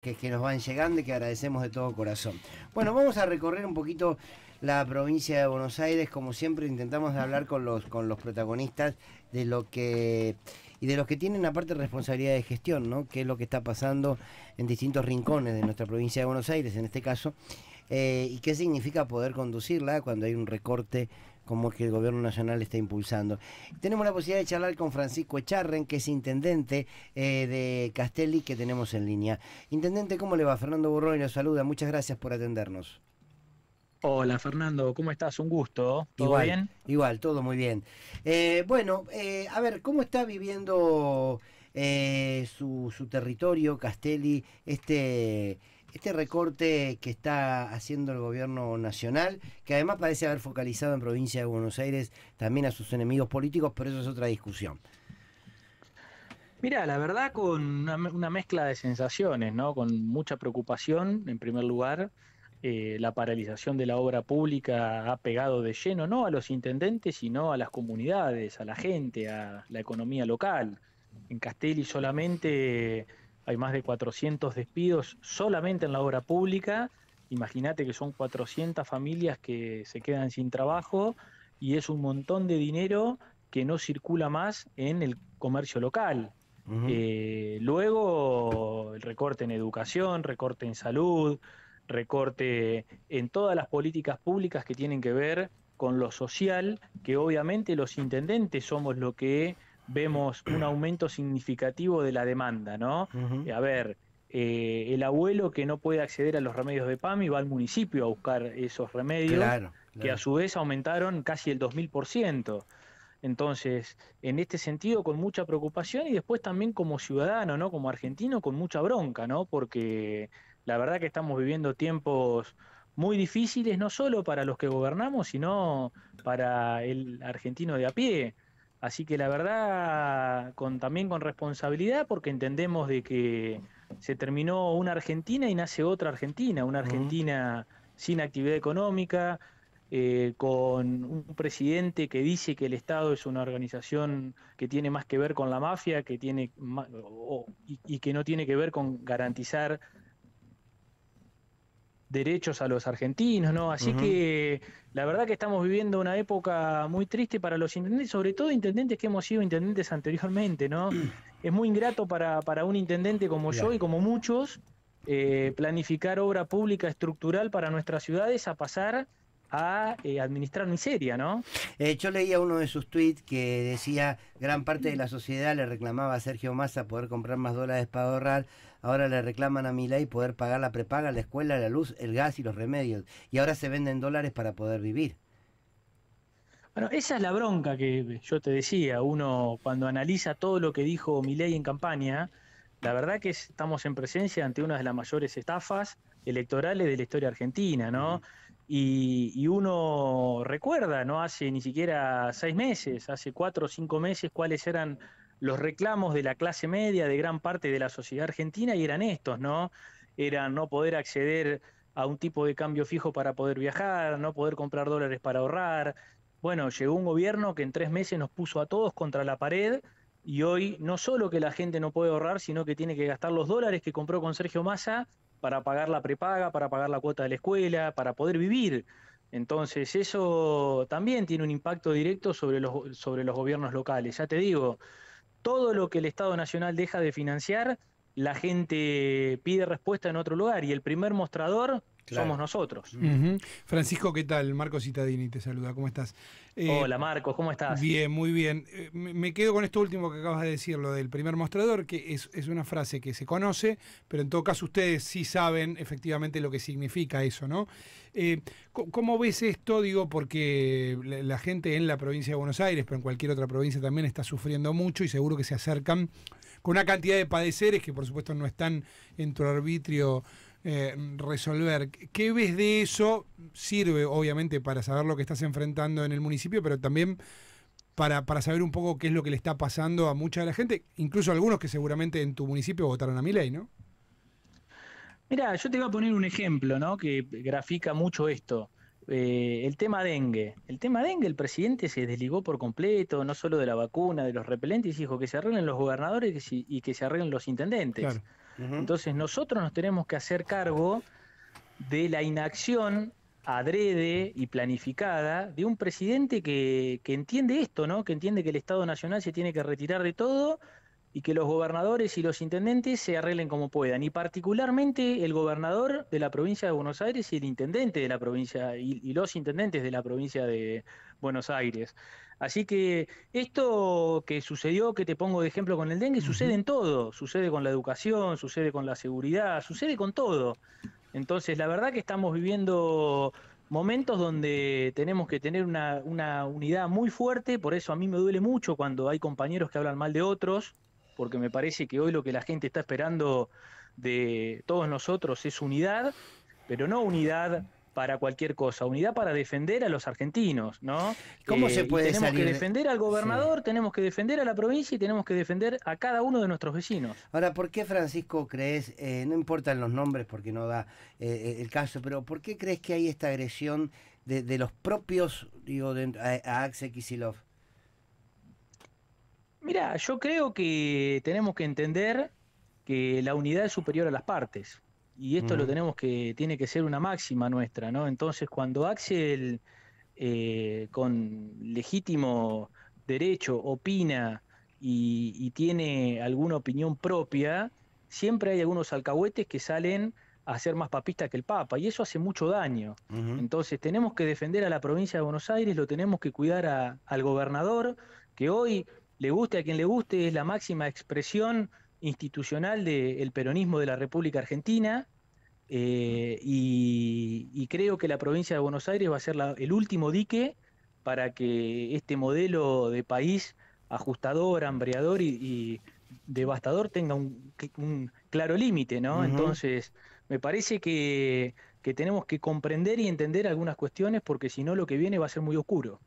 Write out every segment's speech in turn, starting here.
que, nos van llegando y que agradecemos de todo corazón. Bueno, vamos a recorrer un poquito la provincia de Buenos Aires, como siempre intentamos hablar con los, con los protagonistas de lo que y de los que tienen aparte responsabilidad de gestión, ¿no? Qué es lo que está pasando en distintos rincones de nuestra provincia de Buenos Aires, en este caso, eh, y qué significa poder conducirla cuando hay un recorte como que el gobierno nacional está impulsando. Tenemos la posibilidad de charlar con Francisco Echarren, que es intendente eh, de Castelli, que tenemos en línea. Intendente, ¿cómo le va? Fernando Burroy nos saluda. Muchas gracias por atendernos. Hola Fernando, ¿cómo estás? Un gusto. ¿Todo bien? Igual, todo muy bien. Eh, bueno, eh, a ver, ¿cómo está viviendo su, su, territorio, Castelli, este, este recorte que está haciendo el gobierno nacional, que además parece haber focalizado en provincia de Buenos Aires también a sus enemigos políticos, pero eso es otra discusión. Mira, la verdad con una, mezcla de sensaciones, ¿no? Con mucha preocupación, en primer lugar, eh, la paralización de la obra pública ha pegado de lleno no a los intendentes, sino a las comunidades, a la gente, a la economía local. En Castelli solamente hay más de 400 despidos solamente en la obra pública. Imagínate que son 400 familias que se quedan sin trabajo y es un montón de dinero que no circula más en el comercio local. Eh, luego, el recorte en educación, recorte en salud, recorte en todas las políticas públicas que tienen que ver con lo social, que obviamente los intendentes somos lo que vemos un aumento significativo de la demanda, ¿no? Eh, a ver, eh, el abuelo que no puede acceder a los remedios de PAMI va al municipio a buscar esos remedios, que a su vez aumentaron casi el 2000%. Entonces, en este sentido, con mucha preocupación y después también como ciudadano, ¿no? Como argentino, con mucha bronca, ¿no? Porque la verdad que estamos viviendo tiempos muy difíciles, no solo para los que gobernamos, sino para el argentino de a pie. Así que la verdad, con, también con responsabilidad, porque entendemos de que se terminó una Argentina y nace otra Argentina, una Argentina sin actividad económica, eh, con un presidente que dice que el Estado es una organización que tiene más que ver con la mafia, que tiene y, y que no tiene que ver con garantizar derechos a los argentinos, ¿no? Así que la verdad que estamos viviendo una época muy triste para los intendentes, sobre todo intendentes que hemos sido intendentes anteriormente, ¿no? es muy ingrato para, un intendente como yo y como muchos eh, planificar obra pública estructural para nuestras ciudades a pasar a eh, administrar miseria, ¿no? Eh, yo leía uno de sus tweets que decía gran parte de la sociedad le reclamaba a Sergio Massa poder comprar más dólares para ahorrar ahora le reclaman a ley poder pagar la prepaga, la escuela, la luz, el gas y los remedios. Y ahora se venden dólares para poder vivir. Bueno, esa es la bronca que yo te decía. Uno cuando analiza todo lo que dijo ley en campaña, la verdad que estamos en presencia ante una de las mayores estafas electorales de la historia argentina, ¿no? y, uno recuerda, no hace ni siquiera seis meses, hace cuatro o cinco meses, cuáles eran los reclamos de la clase media, de gran parte de la sociedad argentina, y eran estos, ¿no? Era no poder acceder a un tipo de cambio fijo para poder viajar, no poder comprar dólares para ahorrar. Bueno, llegó un gobierno que en tres meses nos puso a todos contra la pared y hoy no solo que la gente no puede ahorrar, sino que tiene que gastar los dólares que compró con Sergio Massa para pagar la prepaga, para pagar la cuota de la escuela, para poder vivir. Entonces eso también tiene un impacto directo sobre los, sobre los gobiernos locales. Ya te digo, todo lo que el Estado Nacional deja de financiar, la gente pide respuesta en otro lugar. Y el primer mostrador somos nosotros. Francisco, ¿qué tal? Marco Citadini te saluda, ¿cómo estás? Eh, Hola Marcos ¿cómo estás? Bien, muy bien. Eh, me quedo con esto último que acabas de decir, lo del primer mostrador, que es, una frase que se conoce, pero en todo caso ustedes sí saben efectivamente lo que significa eso, ¿no? Eh, ¿Cómo ves esto? Digo, porque la gente en la provincia de Buenos Aires, pero en cualquier otra provincia también está sufriendo mucho y seguro que se acercan con una cantidad de padeceres que por supuesto no están en tu arbitrio eh, resolver. ¿Qué ves de eso? Sirve, obviamente, para saber lo que estás enfrentando en el municipio, pero también para, para saber un poco qué es lo que le está pasando a mucha de la gente, incluso algunos que seguramente en tu municipio votaron a mi ley, ¿no? Mira, yo te voy a poner un ejemplo, ¿no? Que grafica mucho esto. Eh, el tema dengue. El tema dengue, el presidente se desligó por completo, no solo de la vacuna, de los repelentes, dijo que se arreglen los gobernadores y que se arreglen los intendentes. Entonces nosotros nos tenemos que hacer cargo de la inacción adrede y planificada de un presidente que, que entiende esto, ¿no? Que entiende que el Estado Nacional se tiene que retirar de todo y que los gobernadores y los intendentes se arreglen como puedan, y particularmente el gobernador de la provincia de Buenos Aires y el intendente de la provincia y, los intendentes de la provincia de Buenos Aires. Así que esto que sucedió, que te pongo de ejemplo con el dengue, sucede en todo, sucede con la educación, sucede con la seguridad, sucede con todo. Entonces, la verdad que estamos viviendo momentos donde tenemos que tener una, una unidad muy fuerte, por eso a mí me duele mucho cuando hay compañeros que hablan mal de otros, porque me parece que hoy lo que la gente está esperando de todos nosotros es unidad, pero no unidad para cualquier cosa, unidad para defender a los argentinos, ¿no? ¿Cómo se eh, puede Tenemos que defender al gobernador, tenemos que defender a la provincia y tenemos que defender a cada uno de nuestros vecinos. Ahora, ¿por qué Francisco crees, eh, no importan los nombres porque no da eh, el caso, pero ¿por qué crees que hay esta agresión de, los propios, digo, de, a, a Axel Kisilov? Mira, yo creo que tenemos que entender que la unidad es superior a las partes. Y esto lo tenemos que, tiene que ser una máxima nuestra, ¿no? Entonces, cuando Axel, eh, con legítimo derecho, opina y, tiene alguna opinión propia, siempre hay algunos alcahuetes que salen a ser más papistas que el Papa, y eso hace mucho daño. Entonces, tenemos que defender a la provincia de Buenos Aires, lo tenemos que cuidar al gobernador, que hoy le guste a quien le guste, es la máxima expresión institucional del peronismo de la República Argentina. Eh, y, creo que la provincia de Buenos Aires va a ser el último dique para que este modelo de país ajustador, hambreador y, devastador tenga un, claro límite, ¿no? Entonces, me parece que que tenemos que comprender y entender algunas cuestiones porque si no lo que viene va a ser muy oscuro.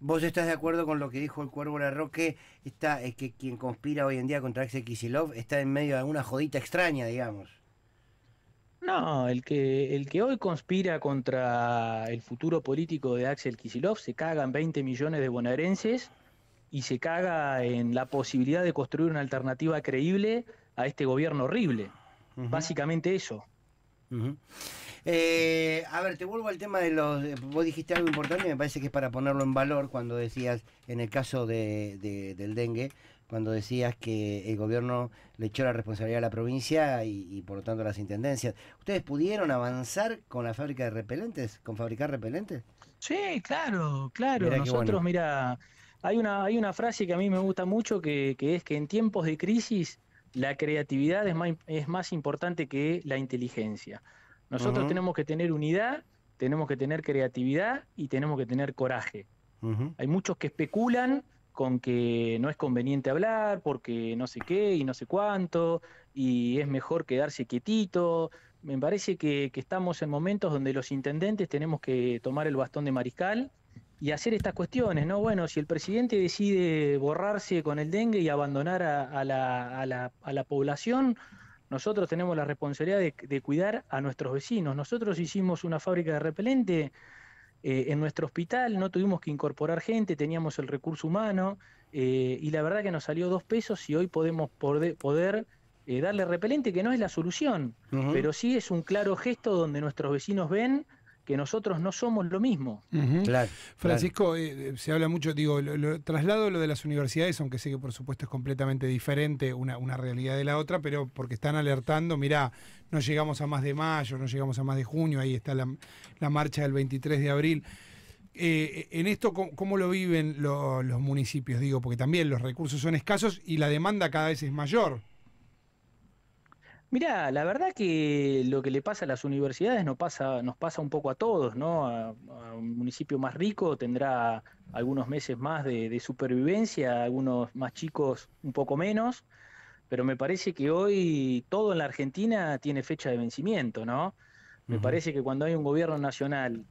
¿Vos estás de acuerdo con lo que dijo el Cuervo Roque? Está, que quien conspira hoy en día contra Axel Kisilov está en medio de alguna jodita extraña, digamos. No, el que, el que hoy conspira contra el futuro político de Axel Kisilov se caga en 20 millones de bonaerenses y se caga en la posibilidad de construir una alternativa creíble a este gobierno horrible. Básicamente eso. Eh, a ver, te vuelvo al tema de los. Eh, vos dijiste algo importante, me parece que es para ponerlo en valor cuando decías, en el caso de, del dengue, cuando decías que el gobierno le echó la responsabilidad a la provincia y, por lo tanto a las intendencias. ¿Ustedes pudieron avanzar con la fábrica de repelentes, con fabricar repelentes? Sí, claro, claro. Nosotros, mira, hay una, hay una frase que a mí me gusta mucho que es que en tiempos de crisis la creatividad es más, es más importante que la inteligencia. Nosotros tenemos que tener unidad, tenemos que tener creatividad y tenemos que tener coraje. Hay muchos que especulan con que no es conveniente hablar porque no sé qué y no sé cuánto y es mejor quedarse quietito. Me parece que, que estamos en momentos donde los intendentes tenemos que tomar el bastón de mariscal y hacer estas cuestiones, ¿no? Bueno, si el presidente decide borrarse con el dengue y abandonar a, la, población, nosotros tenemos la responsabilidad de, cuidar a nuestros vecinos. Nosotros hicimos una fábrica de repelente eh, en nuestro hospital, no tuvimos que incorporar gente, teníamos el recurso humano eh, y la verdad que nos salió dos pesos y hoy podemos poder, eh, darle repelente, que no es la solución, pero sí es un claro gesto donde nuestros vecinos ven que nosotros no somos lo mismo. Francisco, eh, eh, se habla mucho, digo, traslado lo de las universidades, aunque sé que por supuesto es completamente diferente una, realidad de la otra, pero porque están alertando, mirá, no llegamos a más de mayo, no llegamos a más de junio, ahí está la, marcha del 23 de abril. Eh, en esto, ¿cómo, lo viven los municipios? Digo, porque también los recursos son escasos y la demanda cada vez es mayor. Mirá, la verdad que lo que le pasa a las universidades nos pasa, nos pasa un poco a todos, ¿no? A, un municipio más rico tendrá algunos meses más de, supervivencia, algunos más chicos un poco menos, pero me parece que hoy todo en la Argentina tiene fecha de vencimiento, ¿no? Me parece que cuando hay un gobierno nacional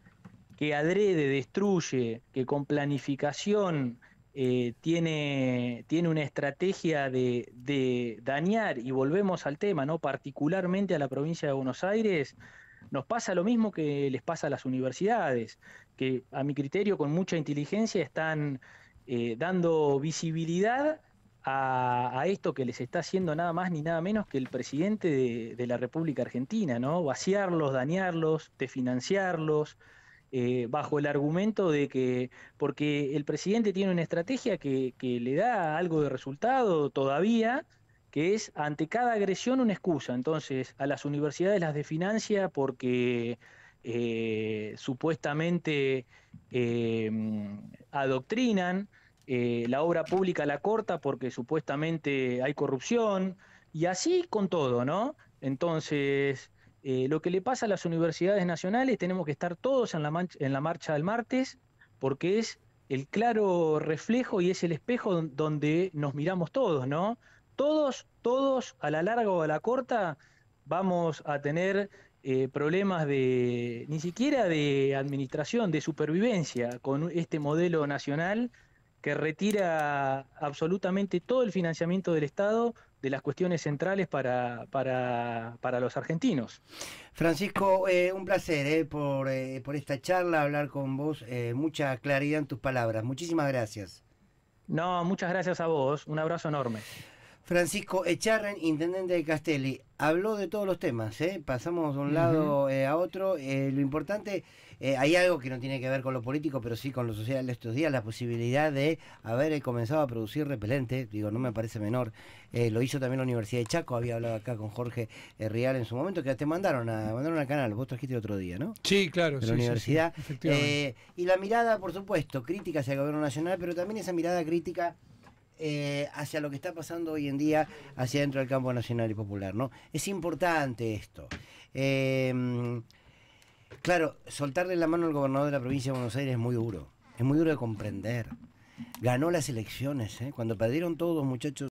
que adrede, destruye, que con planificación eh, tiene, una estrategia de, dañar, y volvemos al tema, Particularmente a la provincia de Buenos Aires, nos pasa lo mismo que les pasa a las universidades, que a mi criterio, con mucha inteligencia, están eh, dando visibilidad a, esto que les está haciendo nada más ni nada menos que el presidente de, la República Argentina, Vaciarlos, dañarlos, desfinanciarlos. Eh, bajo el argumento de que, porque el presidente tiene una estrategia que, le da algo de resultado todavía, que es ante cada agresión una excusa. Entonces, a las universidades las desfinancia porque eh, supuestamente eh, adoctrinan, la obra pública la corta porque supuestamente hay corrupción, y así con todo, ¿no? Entonces, eh, lo que le pasa a las universidades nacionales, tenemos que estar todos en la, marcha del martes, porque es el claro reflejo y es el espejo donde nos miramos todos, ¿no? Todos, todos, a la larga o a la corta, vamos a tener eh, problemas de, ni siquiera de administración, de supervivencia con este modelo nacional que retira absolutamente todo el financiamiento del Estado de las cuestiones centrales para, para, los argentinos. Francisco, eh, un placer eh, por, eh, por, esta charla, hablar con vos, mucha claridad en tus palabras. Muchísimas gracias. No, muchas gracias a vos, un abrazo enorme. Francisco Echarren, intendente de Castelli, habló de todos los temas, ¿eh? pasamos de un lado eh, a otro. Eh, lo importante, eh, hay algo que no tiene que ver con lo político, pero sí con lo social estos días, la posibilidad de haber comenzado a producir repelente, digo, no me parece menor. lo hizo también la Universidad de Chaco, había hablado acá con Jorge Rial en su momento, que te mandaron a mandaron al canal, vos trajiste otro día, ¿no? Sí, claro. la universidad. y la mirada, por supuesto, crítica hacia el gobierno nacional, pero también esa mirada crítica eh, hacia lo que está pasando hoy en día hacia dentro del campo nacional y popular, ¿no? Es importante esto. Eh, claro, soltarle la mano al gobernador de la provincia de Buenos Aires es muy duro, es muy duro de comprender. Ganó las elecciones, ¿eh? cuando perdieron todos, los muchachos.